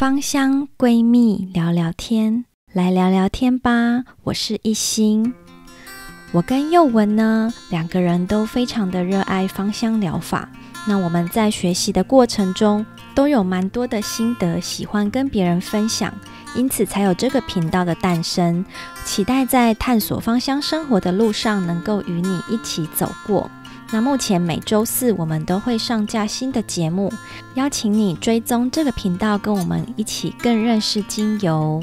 芳香闺蜜聊聊天，来聊聊天吧。我是一心，我跟佑文呢，两个人都非常的热爱芳香疗法。那我们在学习的过程中，都有蛮多的心得，喜欢跟别人分享，因此才有这个频道的诞生。期待在探索芳香生活的路上，能够与你一起走过。那目前每周四我们都会上架新的节目，邀请你追踪这个频道，跟我们一起更认识精油。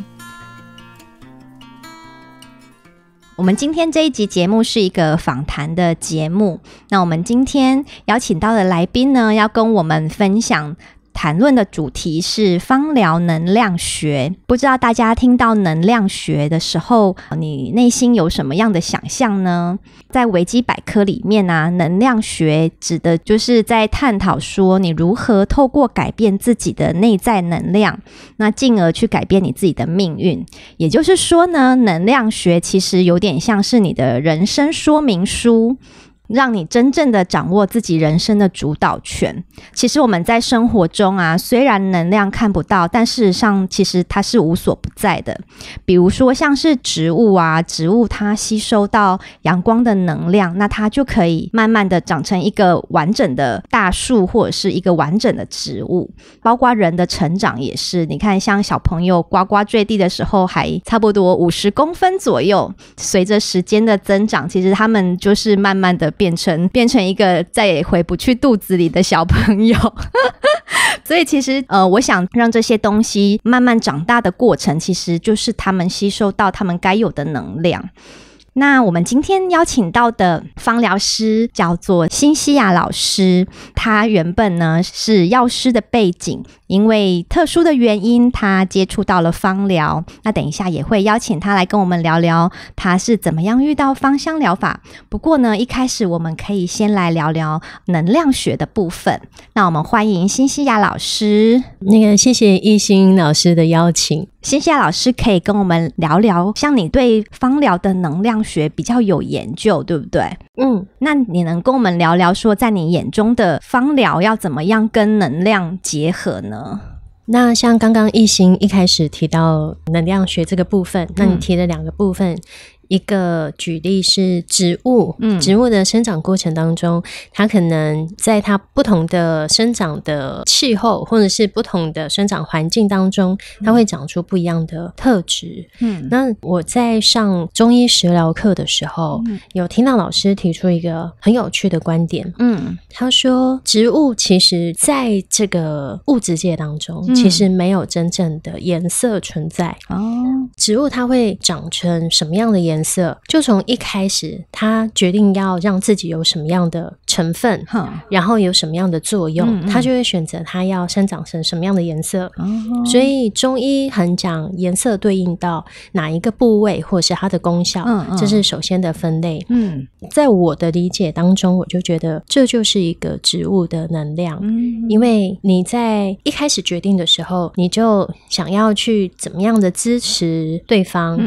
我们今天这一集节目是一个访谈的节目，那我们今天邀请到的来宾呢，要跟我们分享。谈论的主题是芳疗能量学，不知道大家听到能量学的时候，你内心有什么样的想象呢？在维基百科里面呢，能量学指的就是在探讨说你如何透过改变自己的内在能量，那进而去改变你自己的命运。也就是说呢，能量学其实有点像是你的人生说明书。让你真正的掌握自己人生的主导权。其实我们在生活中啊，虽然能量看不到，但事实上其实它是无所不在的。比如说像是植物啊，植物它吸收到阳光的能量，那它就可以慢慢的长成一个完整的大树或者是一个完整的植物。包括人的成长也是，你看像小朋友呱呱坠地的时候还差不多五十公分左右，随着时间的增长，其实他们就是慢慢的。变成变成一个再也回不去肚子里的小朋友，所以其实呃，我想让这些东西慢慢长大的过程，其实就是他们吸收到他们该有的能量。那我们今天邀请到的芳疗师叫做新西亚老师，他原本呢是药师的背景。因为特殊的原因，他接触到了芳疗。那等一下也会邀请他来跟我们聊聊他是怎么样遇到芳香疗法。不过呢，一开始我们可以先来聊聊能量学的部分。那我们欢迎新西亚老师。那个，谢谢一心老师的邀请。新西亚老师可以跟我们聊聊，像你对芳疗的能量学比较有研究，对不对？嗯，那你能跟我们聊聊说，在你眼中的芳疗要怎么样跟能量结合呢？嗯，那像刚刚一心一开始提到能量学这个部分，那你提了两个部分。一个举例是植物，嗯，植物的生长过程当中，它可能在它不同的生长的气候或者是不同的生长环境当中，它会长出不一样的特质，嗯，那我在上中医食疗课的时候，有听到老师提出一个很有趣的观点，嗯，他说植物其实在这个物质界当中，其实没有真正的颜色存在，哦，植物它会长成什么样的颜。颜色就从一开始，他决定要让自己有什么样的成分，然后有什么样的作用，他就会选择他要生长成什么样的颜色。所以中医很讲颜色对应到哪一个部位，或是它的功效，这是首先的分类。嗯，在我的理解当中，我就觉得这就是一个植物的能量。嗯，因为你在一开始决定的时候，你就想要去怎么样的支持对方。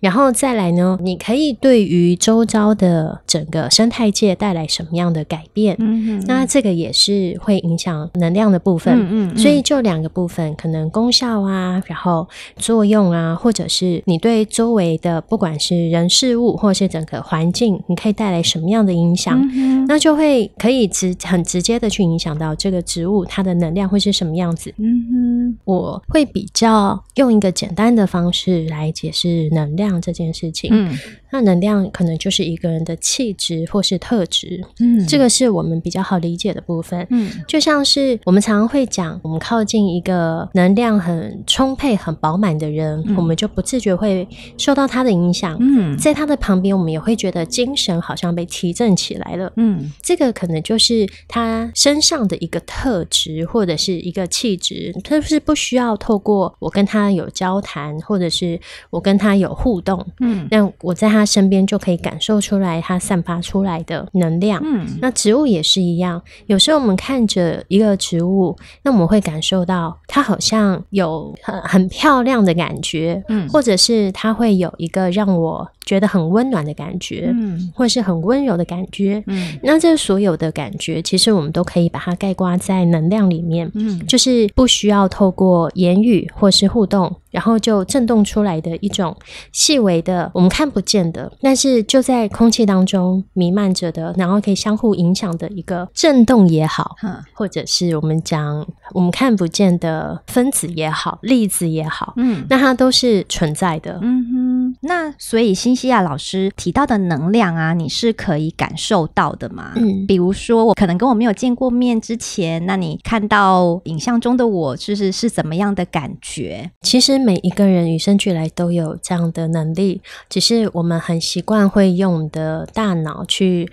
然后再来呢？你可以对于周遭的整个生态界带来什么样的改变？嗯哼，那这个也是会影响能量的部分。嗯嗯，所以就两个部分，可能功效啊，然后作用啊，或者是你对周围的不管是人事物，或是整个环境，你可以带来什么样的影响？嗯，那就会可以直很直接的去影响到这个植物它的能量会是什么样子？嗯哼，我会比较用一个简单的方式来解释能量。这件事情，嗯，那能量可能就是一个人的气质或是特质，嗯，这个是我们比较好理解的部分，嗯，就像是我们常常会讲，我们靠近一个能量很充沛、很饱满的人，我们就不自觉会受到他的影响，嗯，在他的旁边，我们也会觉得精神好像被提振起来了，嗯，这个可能就是他身上的一个特质或者是一个气质，就是不需要透过我跟他有交谈，或者是我跟他有互。动，嗯，那我在他身边就可以感受出来他散发出来的能量，嗯，那植物也是一样，有时候我们看着一个植物，那我们会感受到它好像有很很漂亮的感觉，嗯，或者是它会有一个让我。觉得很温暖的感觉，嗯，或是很温柔的感觉，嗯，那这所有的感觉，其实我们都可以把它概括在能量里面，嗯，就是不需要透过言语或是互动，然后就震动出来的一种细微的我们看不见的，但是就在空气当中弥漫着的，然后可以相互影响的一个震动也好，或者是我们讲我们看不见的分子也好，粒子也好，嗯，那它都是存在的，嗯哼。那所以新西亚老师提到的能量啊，你是可以感受到的嘛？嗯，比如说我可能跟我没有见过面之前，那你看到影像中的我，就是是怎么样的感觉？其实每一个人与生俱来都有这样的能力，只是我们很习惯会用的大脑去。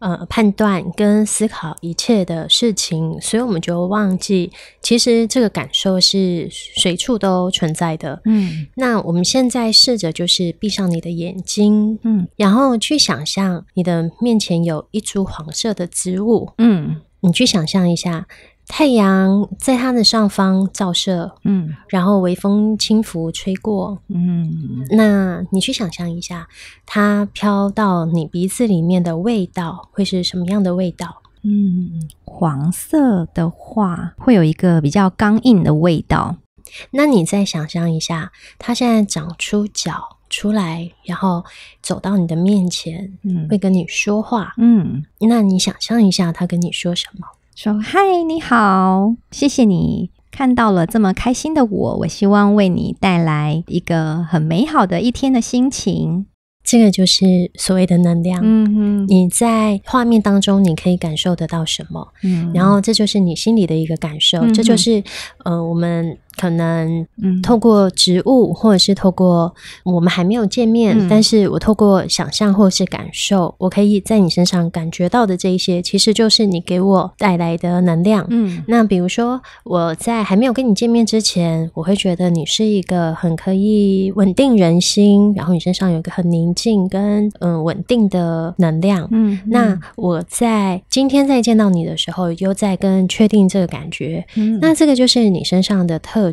呃，判断跟思考一切的事情，所以我们就忘记，其实这个感受是随处都存在的。嗯，那我们现在试着就是闭上你的眼睛，嗯，然后去想象你的面前有一株黄色的植物，嗯，你去想象一下。太阳在它的上方照射，嗯，然后微风轻拂吹过，嗯，那你去想象一下，它飘到你鼻子里面的味道会是什么样的味道？嗯，黄色的话会有一个比较刚硬的味道。那你再想象一下，它现在长出脚出来，然后走到你的面前，嗯，会跟你说话，嗯，那你想象一下，它跟你说什么？说嗨，你好，谢谢你看到了这么开心的我，我希望为你带来一个很美好的一天的心情。这个就是所谓的能量。嗯嗯，你在画面当中你可以感受得到什么？嗯，然后这就是你心里的一个感受，这就是呃我们。可能，嗯，透过植物，或者是透过我们还没有见面，但是我透过想象或是感受，我可以在你身上感觉到的这一些，其实就是你给我带来的能量。嗯，那比如说我在还没有跟你见面之前，我会觉得你是一个很可以稳定人心，然后你身上有一个很宁静跟嗯稳定的能量。嗯，那我在今天再见到你的时候，又在跟确定这个感觉。嗯，那这个就是你身上的特。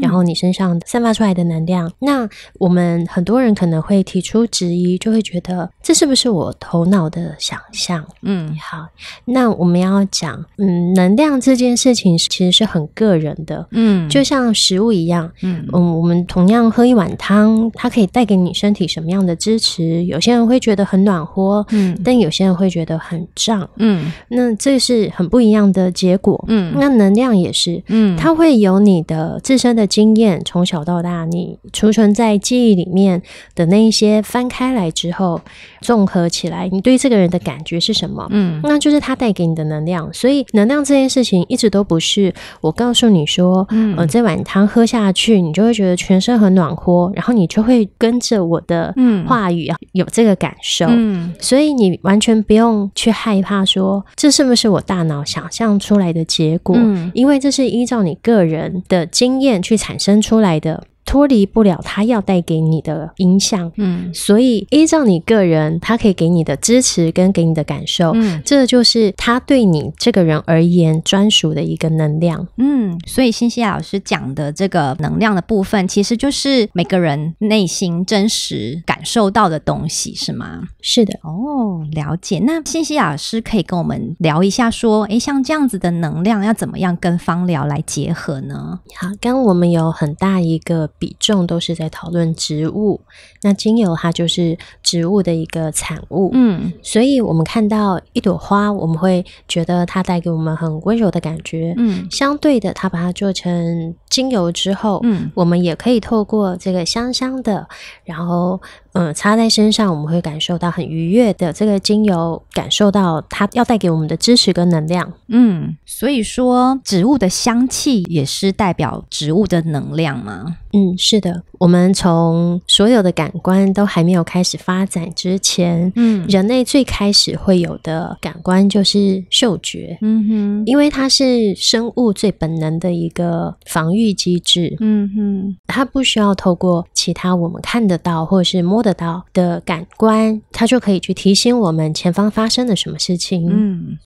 然后你身上散发出来的能量，那我们很多人可能会提出质疑，就会觉得这是不是我头脑的想象？嗯，好，那我们要讲，嗯，能量这件事情其实是很个人的，嗯，就像食物一样，嗯嗯，我们同样喝一碗汤，它可以带给你身体什么样的支持？有些人会觉得很暖和，嗯，但有些人会觉得很胀，嗯，那这是很不一样的结果，嗯，那能量也是，嗯，它会有你。的自身的经验，从小到大你储存在记忆里面的那一些翻开来之后，综合起来，你对这个人的感觉是什么？嗯，那就是他带给你的能量。所以能量这件事情，一直都不是我告诉你说，嗯，这碗汤喝下去，你就会觉得全身很暖和，然后你就会跟着我的话语有这个感受。嗯，所以你完全不用去害怕说，这是不是我大脑想象出来的结果？嗯，因为这是依照你个人的。的经验去产生出来的。脱离不了他要带给你的影响，嗯，所以依照你个人，他可以给你的支持跟给你的感受，嗯，这就是他对你这个人而言专属的一个能量，嗯，所以新西老师讲的这个能量的部分，其实就是每个人内心真实感受到的东西，是吗？是的，哦，了解。那新西老师可以跟我们聊一下，说，诶，像这样子的能量要怎么样跟方疗来结合呢？好，跟我们有很大一个。比重都是在讨论植物，那精油它就是植物的一个产物，嗯，所以我们看到一朵花，我们会觉得它带给我们很温柔的感觉，嗯，相对的，它把它做成精油之后，嗯，我们也可以透过这个香香的，然后。嗯，擦在身上，我们会感受到很愉悦的这个精油，感受到它要带给我们的支持跟能量。嗯，所以说植物的香气也是代表植物的能量吗？嗯，是的。我们从所有的感官都还没有开始发展之前，嗯，人类最开始会有的感官就是嗅觉。嗯哼，因为它是生物最本能的一个防御机制。嗯哼，它不需要透过其他我们看得到或者是摸。得到的感官，它就可以去提醒我们前方发生了什么事情。嗯，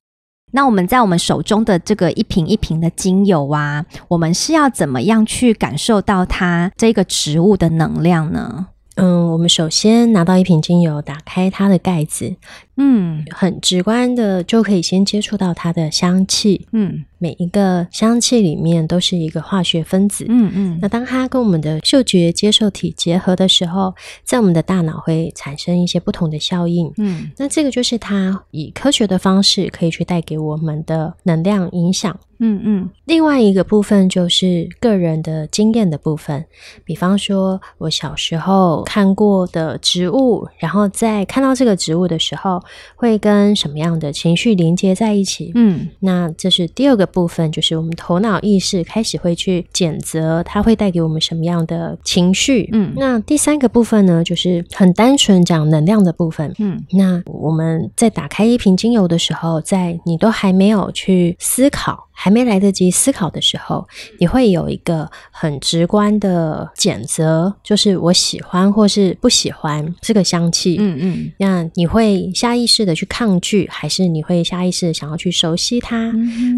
那我们在我们手中的这个一瓶一瓶的精油啊，我们是要怎么样去感受到它这个植物的能量呢？嗯，我们首先拿到一瓶精油，打开它的盖子。嗯，很直观的就可以先接触到它的香气。嗯，每一个香气里面都是一个化学分子。嗯嗯。那当它跟我们的嗅觉接受体结合的时候，在我们的大脑会产生一些不同的效应。嗯，那这个就是它以科学的方式可以去带给我们的能量影响。嗯嗯。另外一个部分就是个人的经验的部分，比方说我小时候看过的植物，然后在看到这个植物的时候。会跟什么样的情绪连接在一起？嗯，那这是第二个部分，就是我们头脑意识开始会去检责，它会带给我们什么样的情绪？嗯，那第三个部分呢，就是很单纯讲能量的部分。嗯，那我们在打开一瓶精油的时候，在你都还没有去思考、还没来得及思考的时候，你会有一个很直观的谴责，就是我喜欢或是不喜欢这个香气。嗯嗯，那你会下。意识的去抗拒，还是你会下意识的想要去熟悉它？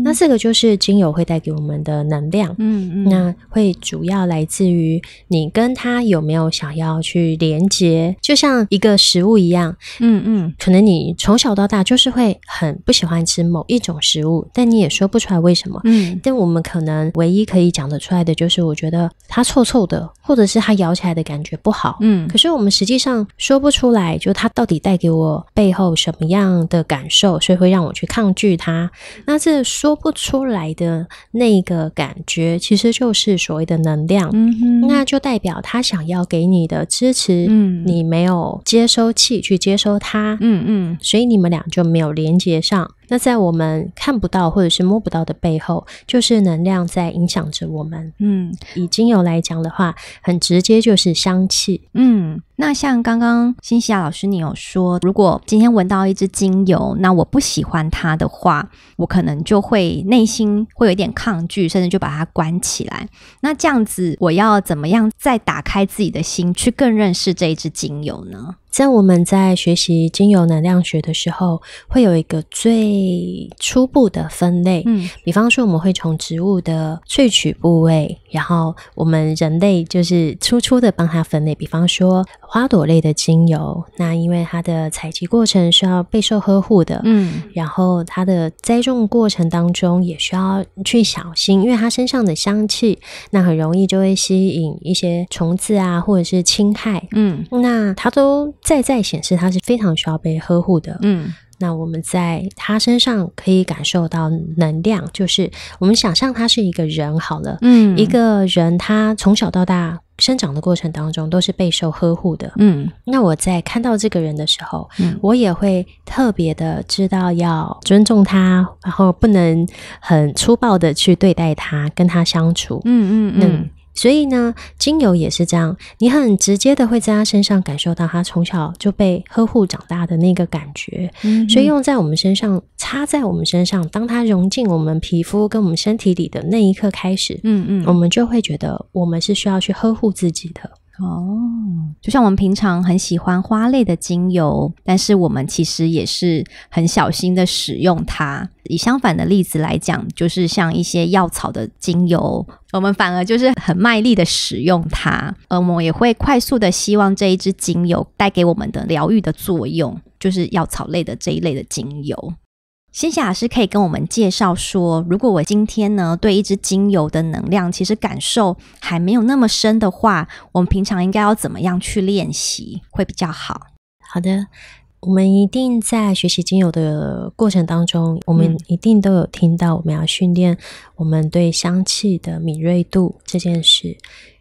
那这个就是精油会带给我们的能量。嗯，嗯，那会主要来自于你跟他有没有想要去连接，就像一个食物一样。嗯嗯，可能你从小到大就是会很不喜欢吃某一种食物，但你也说不出来为什么。嗯，但我们可能唯一可以讲得出来的，就是我觉得它臭臭的，或者是它咬起来的感觉不好。嗯，可是我们实际上说不出来，就它到底带给我背后。有什么样的感受，所以会让我去抗拒它？那这说不出来的那个感觉，其实就是所谓的能量。嗯，那就代表他想要给你的支持，嗯，你没有接收器去接收它，嗯嗯，所以你们俩就没有连接上。那在我们看不到或者是摸不到的背后，就是能量在影响着我们。嗯，以精油来讲的话，很直接就是香气。嗯，那像刚刚新西亚老师你有说，如果今天闻到一支精油，那我不喜欢它的话，我可能就会内心会有一点抗拒，甚至就把它关起来。那这样子，我要怎么样再打开自己的心，去更认识这一支精油呢？在我们在学习精油能量学的时候，会有一个最初步的分类，嗯，比方说我们会从植物的萃取部位。然后我们人类就是粗粗的帮它分类，比方说花朵类的精油，那因为它的采集过程需要备受呵护的，嗯，然后它的栽种过程当中也需要去小心，因为它身上的香气，那很容易就会吸引一些虫子啊，或者是侵害，嗯，那它都在在显示它是非常需要被呵护的，嗯。那我们在他身上可以感受到能量，就是我们想象他是一个人好了，嗯，一个人他从小到大生长的过程当中都是备受呵护的，嗯，那我在看到这个人的时候，嗯，我也会特别的知道要尊重他，然后不能很粗暴的去对待他，跟他相处，嗯嗯嗯。所以呢，精油也是这样，你很直接的会在他身上感受到他从小就被呵护长大的那个感觉。嗯，所以用在我们身上，擦在我们身上，当它融进我们皮肤跟我们身体里的那一刻开始，嗯嗯，我们就会觉得我们是需要去呵护自己的。哦，就像我们平常很喜欢花类的精油，但是我们其实也是很小心的使用它。以相反的例子来讲，就是像一些药草的精油，我们反而就是很卖力的使用它，而我们也会快速的希望这一支精油带给我们的疗愈的作用，就是药草类的这一类的精油。谢谢老师可以跟我们介绍说，如果我今天呢对一支精油的能量其实感受还没有那么深的话，我们平常应该要怎么样去练习会比较好？好的，我们一定在学习精油的过程当中，我们一定都有听到我们要训练我们对香气的敏锐度这件事。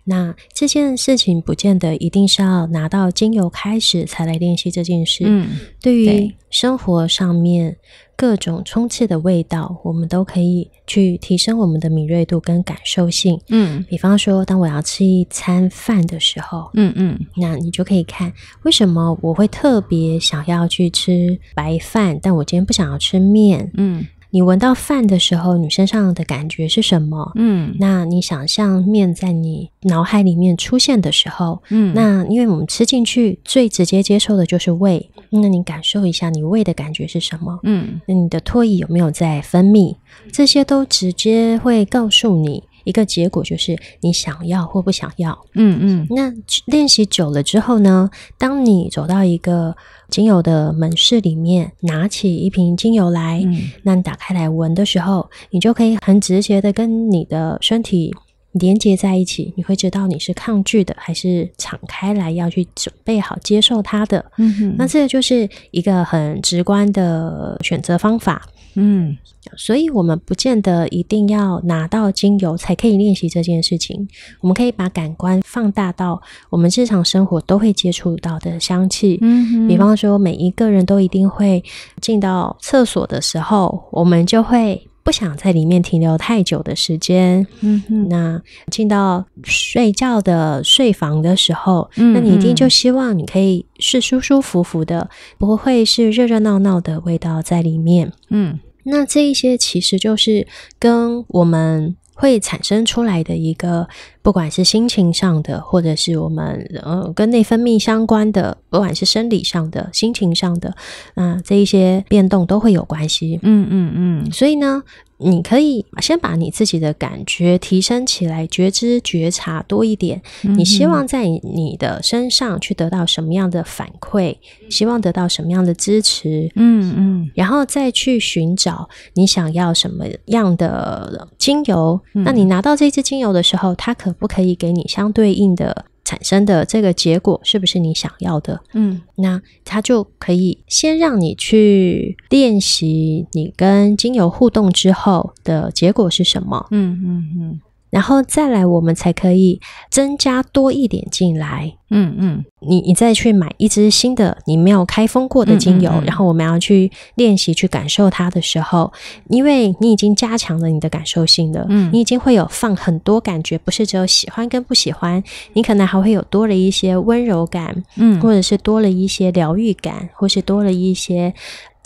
那这件事情不见得一定是要拿到精油开始才来练习这件事。嗯，对于生活上面。各种充斥的味道，我们都可以去提升我们的敏锐度跟感受性。嗯，比方说，当我要吃一餐饭的时候，嗯嗯，那你就可以看为什么我会特别想要去吃白饭，但我今天不想要吃面。嗯。你闻到饭的时候，你身上的感觉是什么？嗯，那你想象面在你脑海里面出现的时候，嗯，那因为我们吃进去最直接接受的就是胃，那你感受一下你胃的感觉是什么？嗯，那你的唾液有没有在分泌？这些都直接会告诉你。一个结果就是你想要或不想要。嗯嗯。那练习久了之后呢？当你走到一个精油的门市里面，拿起一瓶精油来，那你打开来闻的时候，你就可以很直接的跟你的身体连接在一起。你会知道你是抗拒的，还是敞开来要去准备好接受它的。嗯哼。那这个就是一个很直观的选择方法。嗯，所以，我们不见得一定要拿到精油才可以练习这件事情。我们可以把感官放大到我们日常生活都会接触到的香气。嗯，比方说，每一个人都一定会进到厕所的时候，我们就会不想在里面停留太久的时间。嗯哼。那进到睡觉的睡房的时候，那你一定就希望你可以是舒舒服服的，不会是热热闹闹的味道在里面。嗯。那这一些其实就是跟我们会产生出来的一个，不管是心情上的，或者是我们呃跟内分泌相关的，不管是生理上的、心情上的，啊，这一些变动都会有关系。嗯嗯嗯，所以呢。你可以先把你自己的感觉提升起来，觉知觉察多一点。你希望在你的身上去得到什么样的反馈？希望得到什么样的支持？嗯嗯，然后再去寻找你想要什么样的精油。那你拿到这支精油的时候，它可不可以给你相对应的？产生的这个结果是不是你想要的？嗯，那它就可以先让你去练习，你跟精油互动之后的结果是什么？嗯嗯嗯。然后再来，我们才可以增加多一点进来。嗯嗯，你你再去买一支新的，你没有开封过的精油，然后我们要去练习去感受它的时候，因为你已经加强了你的感受性了。嗯，你已经会有放很多感觉，不是只有喜欢跟不喜欢，你可能还会有多了一些温柔感，嗯，或者是多了一些疗愈感，或是多了一些。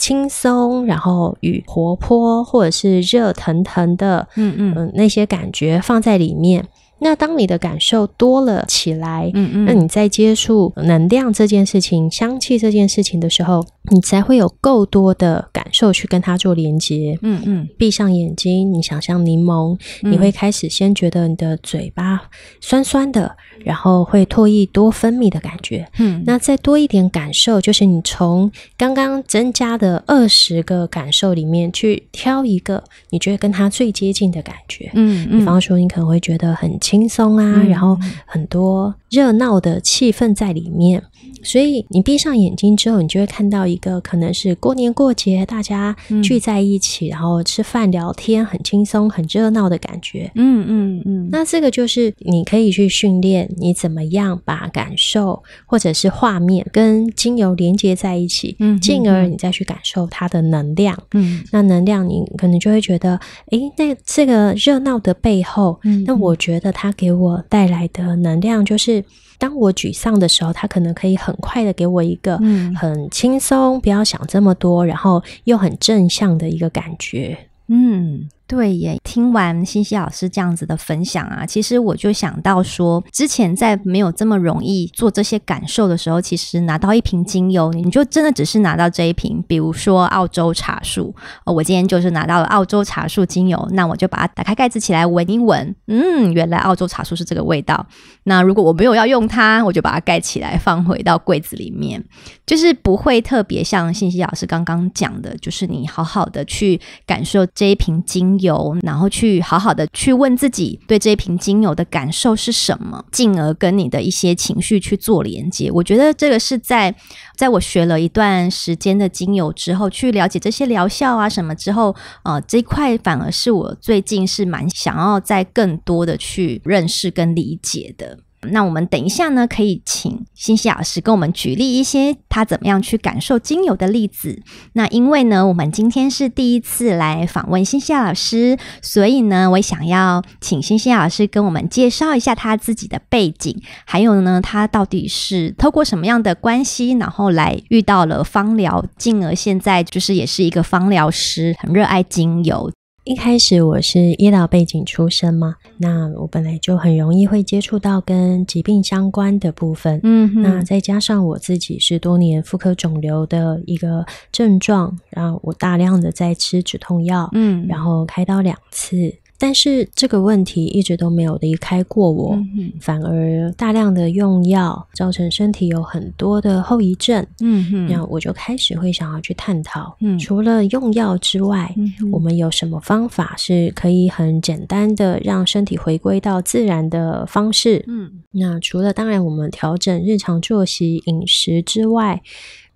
轻松，然后与活泼，或者是热腾腾的，嗯嗯，那些感觉放在里面。那当你的感受多了起来，嗯嗯，那你在接触能量这件事情、香气这件事情的时候，你才会有够多的感受去跟它做连接，嗯嗯。闭上眼睛，你想象柠檬，你会开始先觉得你的嘴巴酸酸的，然后会唾液多分泌的感觉，嗯。那再多一点感受，就是你从刚刚增加的二十个感受里面去挑一个你觉得跟它最接近的感觉，嗯嗯。比方说，你可能会觉得很。轻松啊，然后很多热闹的气氛在里面。所以你闭上眼睛之后，你就会看到一个可能是过年过节大家聚在一起，然后吃饭聊天，很轻松、很热闹的感觉。嗯嗯嗯。那这个就是你可以去训练你怎么样把感受或者是画面跟精油连接在一起，嗯，进而你再去感受它的能量，嗯，那能量你可能就会觉得，诶，那这个热闹的背后，嗯，那我觉得它给我带来的能量就是。当我沮丧的时候，他可能可以很快的给我一个很轻松，不要想这么多，然后又很正向的一个感觉。嗯。对耶，听完信息老师这样子的分享啊，其实我就想到说，之前在没有这么容易做这些感受的时候，其实拿到一瓶精油，你就真的只是拿到这一瓶，比如说澳洲茶树，我今天就是拿到了澳洲茶树精油，那我就把它打开盖子起来闻一闻，嗯，原来澳洲茶树是这个味道。那如果我没有要用它，我就把它盖起来放回到柜子里面，就是不会特别像信息老师刚刚讲的，就是你好好的去感受这一瓶精。油，然后去好好的去问自己对这一瓶精油的感受是什么，进而跟你的一些情绪去做连接。我觉得这个是在，在我学了一段时间的精油之后，去了解这些疗效啊什么之后，呃，这块反而是我最近是蛮想要再更多的去认识跟理解的。那我们等一下呢，可以请新欣老师跟我们举例一些他怎么样去感受精油的例子。那因为呢，我们今天是第一次来访问新欣老师，所以呢，我想要请新欣老师跟我们介绍一下他自己的背景，还有呢，他到底是透过什么样的关系，然后来遇到了芳疗，进而现在就是也是一个芳疗师，很热爱精油。一开始我是医疗背景出身嘛，那我本来就很容易会接触到跟疾病相关的部分。嗯，那再加上我自己是多年妇科肿瘤的一个症状，然后我大量的在吃止痛药，嗯，然后开刀两次。但是这个问题一直都没有离开过我，反而大量的用药造成身体有很多的后遗症。嗯哼，那我就开始会想要去探讨，除了用药之外，我们有什么方法是可以很简单的让身体回归到自然的方式？嗯，那除了当然我们调整日常作息、饮食之外，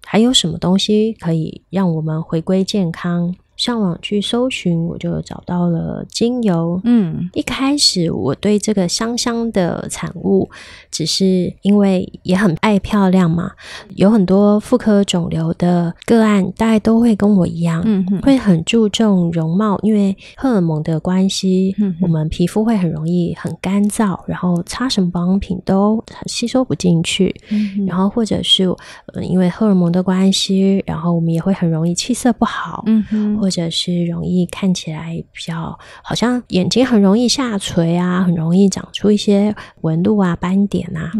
还有什么东西可以让我们回归健康？上网去搜寻，我就找到了精油。嗯，一开始我对这个香香的产物，只是因为也很爱漂亮嘛。有很多妇科肿瘤的个案，大家都会跟我一样，嗯，会很注重容貌。因为荷尔蒙的关系，嗯，我们皮肤会很容易很干燥，然后擦什么保养品都吸收不进去。嗯，然后或者是因为荷尔蒙的关系，然后我们也会很容易气色不好。嗯或者是容易看起来比较好像眼睛很容易下垂啊，很容易长出一些纹路啊、斑点啊。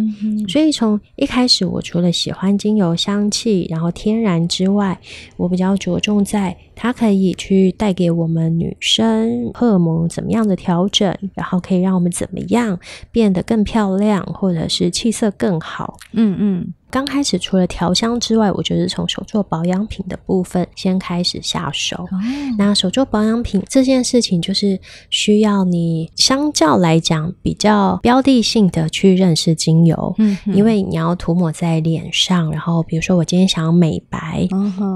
所以从一开始，我除了喜欢精油香气，然后天然之外，我比较着重在。它可以去带给我们女生荷尔蒙怎么样的调整，然后可以让我们怎么样变得更漂亮，或者是气色更好。嗯嗯。刚开始除了调香之外，我就是从手做保养品的部分先开始下手。那手做保养品这件事情，就是需要你相较来讲比较标的性的去认识精油，嗯，因为你要涂抹在脸上，然后比如说我今天想要美白，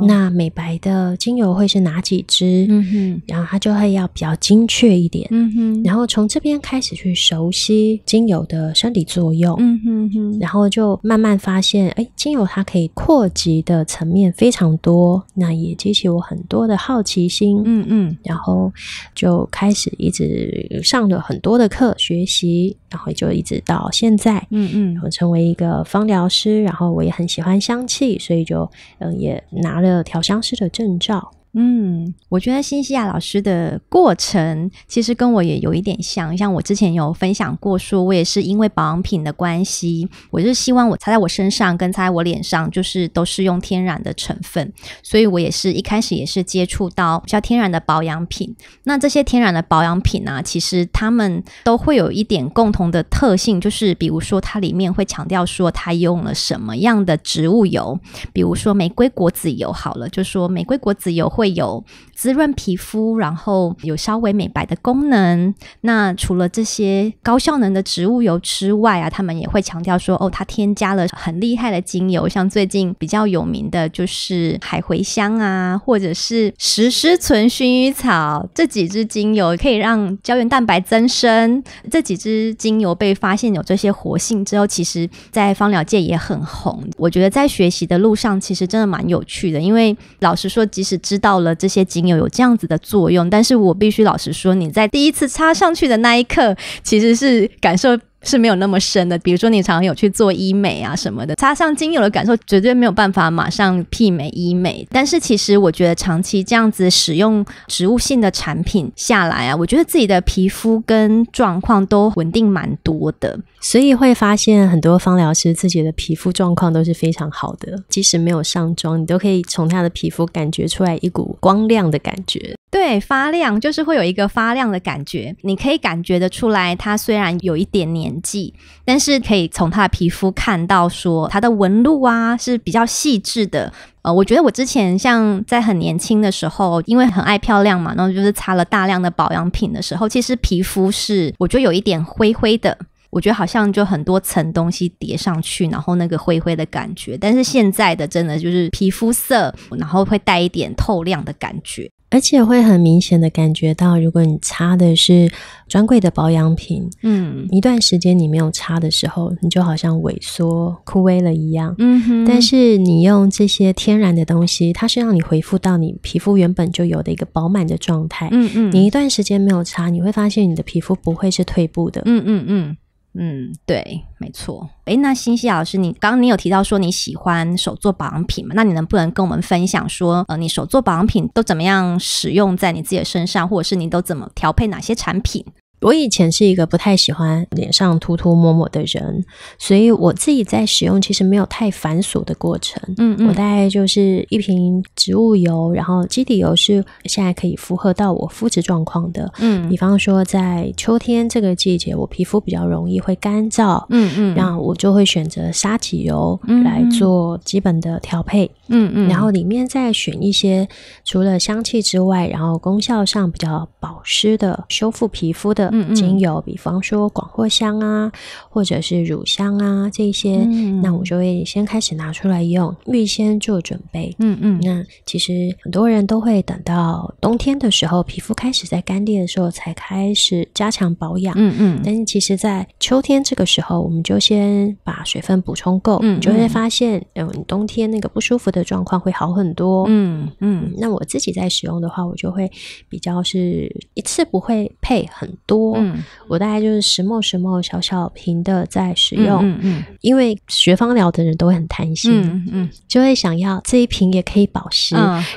那美白的精油会。是哪几支？嗯哼，然后它就会要比较精确一点。嗯哼，然后从这边开始去熟悉精油的生理作用。嗯哼哼，然后就慢慢发现，哎，精油它可以扩及的层面非常多，那也激起我很多的好奇心。嗯嗯，然后就开始一直上了很多的课学习，然后就一直到现在。嗯嗯，然后成为一个芳疗师，然后我也很喜欢香气，所以就嗯也拿了调香师的证照。嗯，我觉得新西亚老师的过程其实跟我也有一点像，像我之前有分享过，说我也是因为保养品的关系，我就是希望我擦在我身上跟擦在我脸上就是都是用天然的成分，所以我也是一开始也是接触到比较天然的保养品。那这些天然的保养品呢，其实他们都会有一点共同的特性，就是比如说它里面会强调说它用了什么样的植物油，比如说玫瑰果籽油，好了，就说玫瑰果籽油。会有。滋润皮肤，然后有稍微美白的功能。那除了这些高效能的植物油之外啊，他们也会强调说，哦，它添加了很厉害的精油，像最近比较有名的就是海茴香啊，或者是石狮醇、薰衣草这几支精油，可以让胶原蛋白增生。这几支精油被发现有这些活性之后，其实在芳疗界也很红。我觉得在学习的路上，其实真的蛮有趣的，因为老实说，即使知道了这些精，有有这样子的作用，但是我必须老实说，你在第一次插上去的那一刻，其实是感受。是没有那么深的，比如说你常常有去做医美啊什么的，擦上精油的感受绝对没有办法马上媲美医美。但是其实我觉得长期这样子使用植物性的产品下来啊，我觉得自己的皮肤跟状况都稳定蛮多的，所以会发现很多芳疗师自己的皮肤状况都是非常好的，即使没有上妆，你都可以从他的皮肤感觉出来一股光亮的感觉，对，发亮就是会有一个发亮的感觉，你可以感觉得出来，它虽然有一点黏。年纪，但是可以从他的皮肤看到说他的纹路啊是比较细致的。呃，我觉得我之前像在很年轻的时候，因为很爱漂亮嘛，然后就是擦了大量的保养品的时候，其实皮肤是我觉得有一点灰灰的，我觉得好像就很多层东西叠上去，然后那个灰灰的感觉。但是现在的真的就是皮肤色，然后会带一点透亮的感觉。而且会很明显的感觉到，如果你擦的是专柜的保养品，嗯，一段时间你没有擦的时候，你就好像萎缩枯萎了一样，嗯，哼。但是你用这些天然的东西，它是让你回复到你皮肤原本就有的一个饱满的状态，嗯嗯，你一段时间没有擦，你会发现你的皮肤不会是退步的，嗯嗯嗯。嗯，对，没错。哎，那新希老师，你刚刚你有提到说你喜欢手做保养品嘛？那你能不能跟我们分享说，呃，你手做保养品都怎么样使用在你自己的身上，或者是你都怎么调配哪些产品？我以前是一个不太喜欢脸上涂涂抹抹的人，所以我自己在使用其实没有太繁琐的过程。嗯嗯，我大概就是一瓶植物油，然后基底油是现在可以符合到我肤质状况的。嗯，比方说在秋天这个季节，我皮肤比较容易会干燥。嗯嗯，那我就会选择沙棘油来做基本的调配。嗯嗯，然后里面再选一些除了香气之外，然后功效上比较保湿的、修复皮肤的。精油，比方说广藿香啊，或者是乳香啊这些，那我就会先开始拿出来用，预先做准备。嗯嗯。那其实很多人都会等到冬天的时候，皮肤开始在干裂的时候才开始加强保养。嗯嗯。但是其实，在秋天这个时候，我们就先把水分补充够，你就会发现，嗯，你冬天那个不舒服的状况会好很多。嗯嗯。那我自己在使用的话，我就会比较是一次不会配很多。嗯，我大概就是石墨石墨小小瓶的在使用，嗯嗯，因为学芳疗的人都很贪心，嗯嗯，就会想要这一瓶也可以保湿，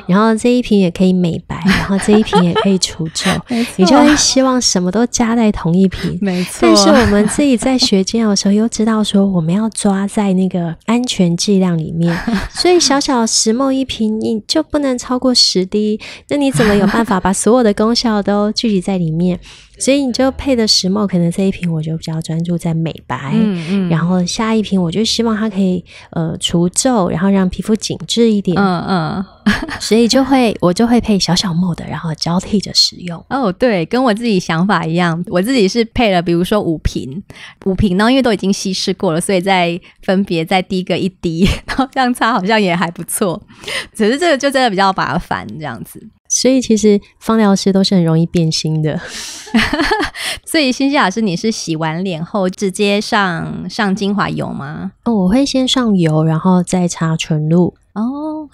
然后这一瓶也可以美白，然后这一瓶也可以除皱，你就会希望什么都加在同一瓶，没错。但是我们自己在学精油的时候，又知道说我们要抓在那个安全剂量里面，所以小小石墨一瓶你就不能超过十滴，那你怎么有办法把所有的功效都聚集在里面？所以你就配的石墨，可能这一瓶我就比较专注在美白，嗯嗯，然后下一瓶我就希望它可以呃除皱，然后让皮肤紧致一点，嗯嗯，所以就会我就会配小小墨的，然后交替着使用。哦，对，跟我自己想法一样，我自己是配了比如说五瓶，五瓶呢，因为都已经稀释过了，所以再分别再滴个一滴，然后这样擦好像也还不错，只是这个就真的比较麻烦这样子。所以其实芳疗师都是很容易变心的。所以欣欣老师，你是洗完脸后直接上上精华油吗？哦，我会先上油，然后再擦唇露。哦，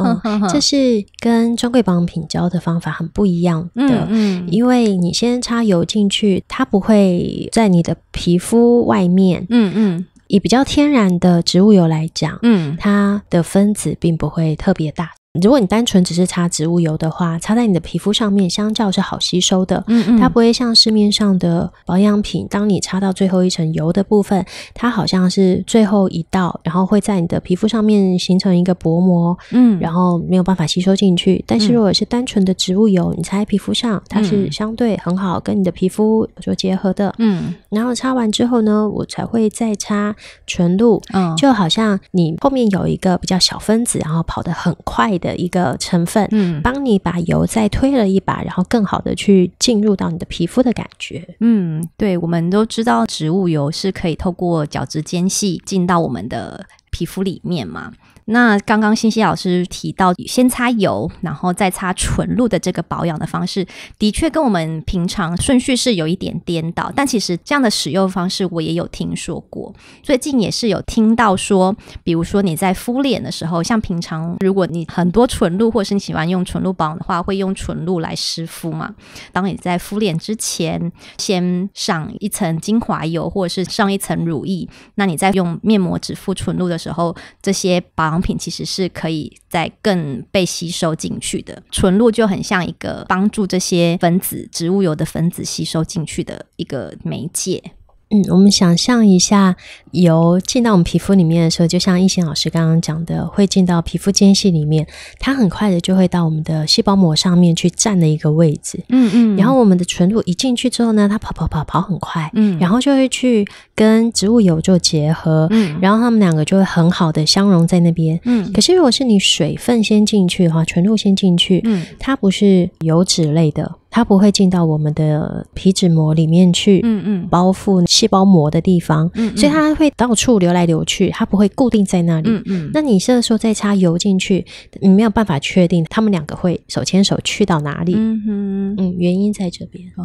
这是跟专柜保养品教的方法很不一样的。嗯嗯，因为你先擦油进去，它不会在你的皮肤外面。嗯嗯，以比较天然的植物油来讲，嗯，它的分子并不会特别大。如果你单纯只是擦植物油的话，擦在你的皮肤上面，相较是好吸收的。嗯嗯，它不会像市面上的保养品，当你擦到最后一层油的部分，它好像是最后一道，然后会在你的皮肤上面形成一个薄膜。嗯，然后没有办法吸收进去。但是如果是单纯的植物油，你擦在皮肤上，它是相对很好跟你的皮肤做结合的。嗯，然后擦完之后呢，我才会再擦纯露。嗯，就好像你后面有一个比较小分子，然后跑得很快的。的一个成分，嗯，帮你把油再推了一把，然后更好的去进入到你的皮肤的感觉，嗯，对，我们都知道植物油是可以透过角质间隙进到我们的皮肤里面嘛。那刚刚欣欣老师提到先擦油，然后再擦纯露的这个保养的方式，的确跟我们平常顺序是有一点颠倒。但其实这样的使用方式我也有听说过，最近也是有听到说，比如说你在敷脸的时候，像平常如果你很多纯露，或是你喜欢用纯露保养的话，会用纯露来湿敷嘛？当你在敷脸之前，先上一层精华油，或者是上一层乳液，那你在用面膜纸敷纯露的时候，这些保产品其实是可以在更被吸收进去的，纯露就很像一个帮助这些分子、植物油的分子吸收进去的一个媒介。嗯，我们想象一下，油进到我们皮肤里面的时候，就像易贤老师刚刚讲的，会进到皮肤间隙里面。它很快的就会到我们的细胞膜上面去占的一个位置。嗯嗯。然后我们的纯露一进去之后呢，它跑跑跑跑很快。嗯。然后就会去跟植物油做结合。嗯。然后它们两个就会很好的相融在那边。嗯。可是如果是你水分先进去的话，纯露先进去。嗯。它不是油脂类的。它不会进到我们的皮脂膜里面去，嗯嗯，包覆细胞膜的地方，嗯，所以它会到处流来流去，它不会固定在那里，嗯嗯。那你这时候再插油进去，你没有办法确定它们两个会手牵手去到哪里，嗯嗯嗯，原因在这边。哦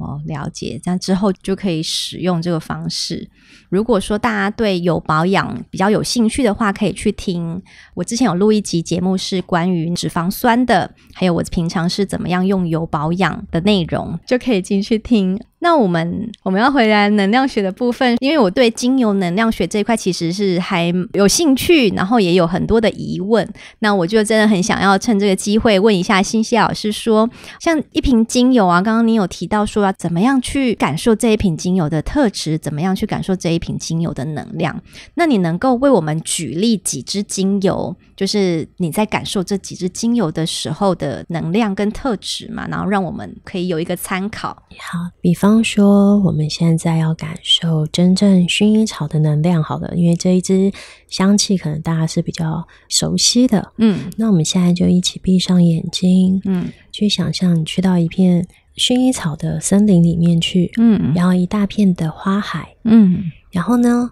哦，了解，那之后就可以使用这个方式。如果说大家对油保养比较有兴趣的话，可以去听我之前有录一集节目是关于脂肪酸的，还有我平常是怎么样用油保养。的内容就可以进去听。那我们我们要回来能量学的部分，因为我对精油能量学这一块其实是还有兴趣，然后也有很多的疑问。那我就真的很想要趁这个机会问一下新欣老师，说像一瓶精油啊，刚刚你有提到说要怎么样去感受这一瓶精油的特质，怎么样去感受这一瓶精油的能量。那你能够为我们举例几支精油，就是你在感受这几支精油的时候的能量跟特质嘛？然后让我们可以有一个参考。好，比方。比方说，我们现在要感受真正薰衣草的能量，好了，因为这一支香气可能大家是比较熟悉的，嗯，那我们现在就一起闭上眼睛，嗯，去想象你去到一片薰衣草的森林里面去，嗯，然后一大片的花海，嗯，然后呢？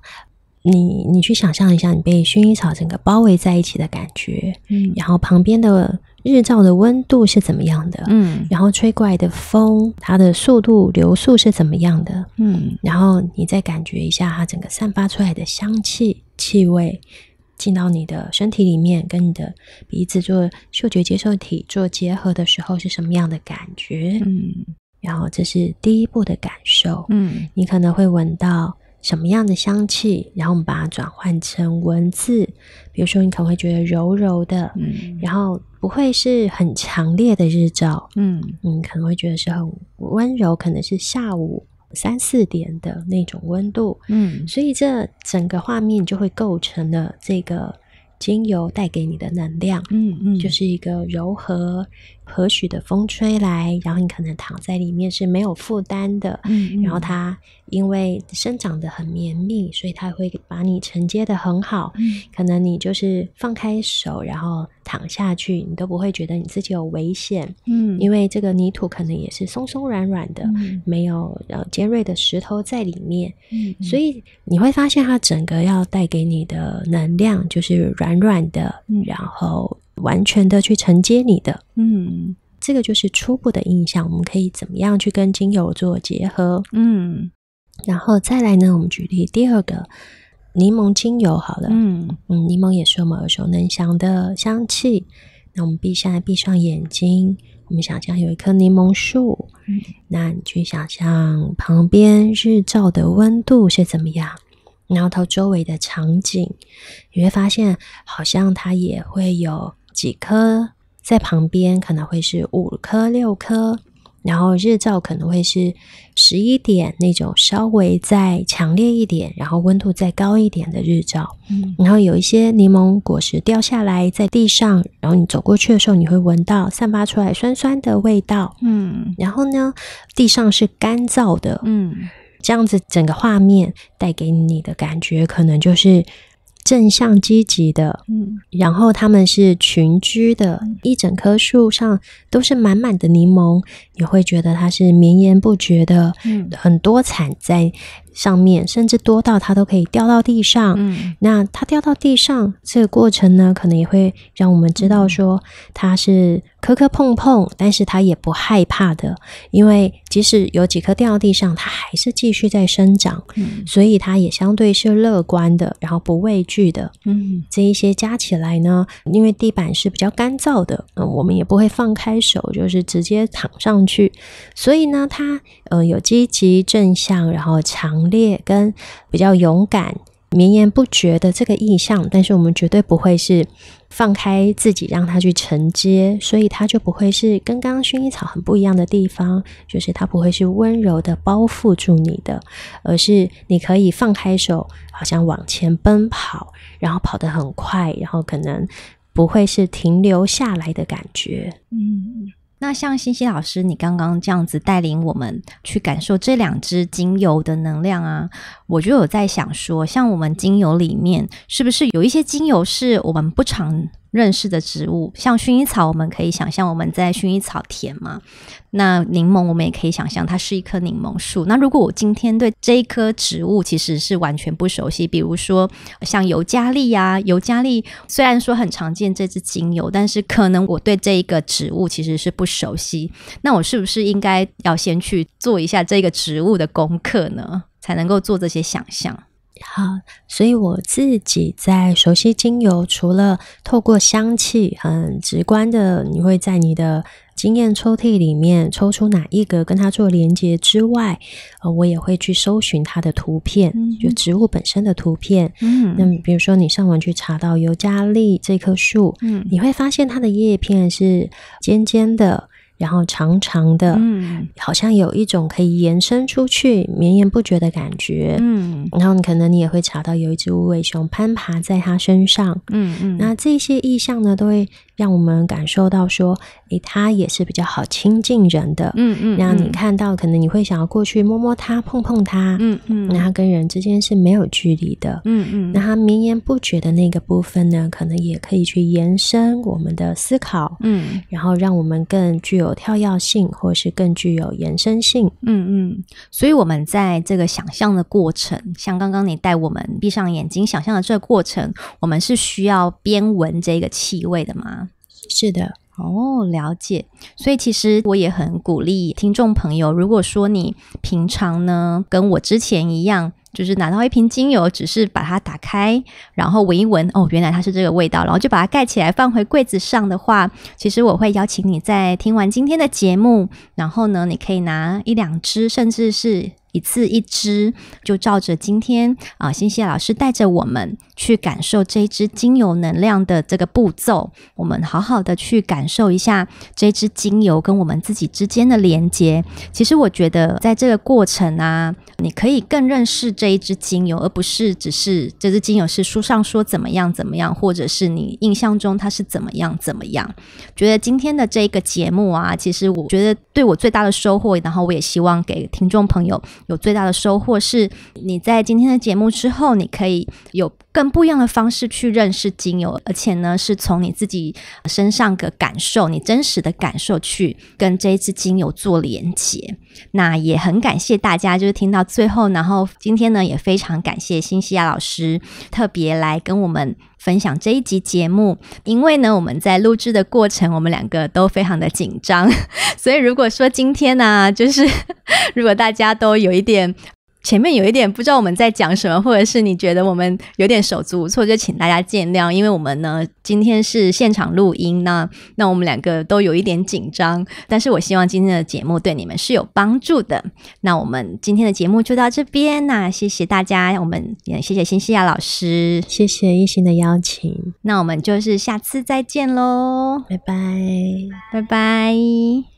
你你去想象一下，你被薰衣草整个包围在一起的感觉，嗯，然后旁边的日照的温度是怎么样的，嗯，然后吹过来的风，它的速度流速是怎么样的，嗯，然后你再感觉一下它整个散发出来的香气气味进到你的身体里面，跟你的鼻子做嗅觉接受体做结合的时候是什么样的感觉，嗯，然后这是第一步的感受，嗯，你可能会闻到。什么样的香气？然后我们把它转换成文字。比如说，你可能会觉得柔柔的，嗯，然后不会是很强烈的日照，嗯嗯，可能会觉得是很温柔，可能是下午三四点的那种温度，嗯，所以这整个画面就会构成了这个精油带给你的能量，嗯嗯，就是一个柔和。何许的风吹来？然后你可能躺在里面是没有负担的。嗯，然后它因为生长的很绵密，所以它会把你承接的很好。嗯，可能你就是放开手，然后躺下去，你都不会觉得你自己有危险。嗯，因为这个泥土可能也是松松软软的，没有呃尖锐的石头在里面。嗯，所以你会发现它整个要带给你的能量就是软软的，然后。完全的去承接你的，嗯，这个就是初步的印象。我们可以怎么样去跟精油做结合？嗯，然后再来呢？我们举例第二个，柠檬精油好了，嗯嗯，柠檬也是我们耳熟能详的香气。那我们闭下来，闭上眼睛，我们想象有一棵柠檬树，嗯，那你去想象旁边日照的温度是怎么样？然后它周围的场景，你会发现好像它也会有。几颗在旁边可能会是五颗六颗，然后日照可能会是十一点那种稍微再强烈一点，然后温度再高一点的日照。嗯，然后有一些柠檬果实掉下来在地上，然后你走过去的时候，你会闻到散发出来酸酸的味道。嗯，然后呢，地上是干燥的。嗯，这样子整个画面带给你的感觉，可能就是。正向积极的，嗯，然后他们是群居的，一整棵树上都是满满的柠檬，你会觉得它是绵延不绝的，嗯，很多产在。上面甚至多到它都可以掉到地上，嗯，那它掉到地上这个过程呢，可能也会让我们知道说它是磕磕碰碰，但是它也不害怕的，因为即使有几颗掉到地上，它还是继续在生长，嗯，所以它也相对是乐观的，然后不畏惧的，嗯，这一些加起来呢，因为地板是比较干燥的，嗯，我们也不会放开手，就是直接躺上去，所以呢，它呃有积极正向，然后强。烈跟比较勇敢、绵延不绝的这个意象，但是我们绝对不会是放开自己让他去承接，所以它就不会是跟刚刚薰衣草很不一样的地方，就是它不会是温柔的包覆住你的，而是你可以放开手，好像往前奔跑，然后跑得很快，然后可能不会是停留下来的感觉，嗯。那像欣欣老师，你刚刚这样子带领我们去感受这两支精油的能量啊，我就有在想说，像我们精油里面，是不是有一些精油是我们不常。认识的植物，像薰衣草，我们可以想象我们在薰衣草田嘛。那柠檬，我们也可以想象它是一棵柠檬树。那如果我今天对这一棵植物其实是完全不熟悉，比如说像尤加利呀，尤加利虽然说很常见这支精油，但是可能我对这一个植物其实是不熟悉。那我是不是应该要先去做一下这个植物的功课呢，才能够做这些想象？好，所以我自己在熟悉精油，除了透过香气很直观的，你会在你的经验抽屉里面抽出哪一个跟它做连接之外，呃，我也会去搜寻它的图片，就植物本身的图片。嗯，那比如说你上网去查到尤加利这棵树，嗯，你会发现它的叶片是尖尖的。然后长长的，嗯，好像有一种可以延伸出去、绵延不绝的感觉，嗯，然后你可能你也会查到有一只无尾熊攀爬在它身上，嗯嗯，那这些意象呢都会。让我们感受到说，诶，他也是比较好亲近人的，嗯嗯。那你看到，可能你会想要过去摸摸他，碰碰他。嗯嗯。那他跟人之间是没有距离的，嗯嗯。那他绵延不绝的那个部分呢，可能也可以去延伸我们的思考，嗯，然后让我们更具有跳跃性，或是更具有延伸性，嗯嗯。所以，我们在这个想象的过程，像刚刚你带我们闭上眼睛想象的这个过程，我们是需要边闻这个气味的吗？是的，哦，了解。所以其实我也很鼓励听众朋友，如果说你平常呢跟我之前一样，就是拿到一瓶精油，只是把它打开，然后闻一闻，哦，原来它是这个味道，然后就把它盖起来放回柜子上的话，其实我会邀请你在听完今天的节目，然后呢，你可以拿一两支，甚至是。一次一支，就照着今天啊，欣欣老师带着我们去感受这一支精油能量的这个步骤，我们好好的去感受一下这支精油跟我们自己之间的连接。其实我觉得在这个过程啊，你可以更认识这一支精油，而不是只是这支精油是书上说怎么样怎么样，或者是你印象中它是怎么样怎么样。觉得今天的这一个节目啊，其实我觉得对我最大的收获，然后我也希望给听众朋友。有最大的收获是，你在今天的节目之后，你可以有更不一样的方式去认识精油，而且呢，是从你自己身上的感受，你真实的感受去跟这一支精油做连接。那也很感谢大家，就是听到最后，然后今天呢，也非常感谢新西亚老师特别来跟我们。分享这一集节目，因为呢，我们在录制的过程，我们两个都非常的紧张，所以如果说今天呢，就是 如果大家都有一点。前面有一点不知道我们在讲什么，或者是你觉得我们有点手足无措，就请大家见谅。因为我们呢今天是现场录音，那那我们两个都有一点紧张，但是我希望今天的节目对你们是有帮助的。那我们今天的节目就到这边，那谢谢大家，我们也谢谢新西亚老师，谢谢一心的邀请。那我们就是下次再见喽，拜拜，拜拜。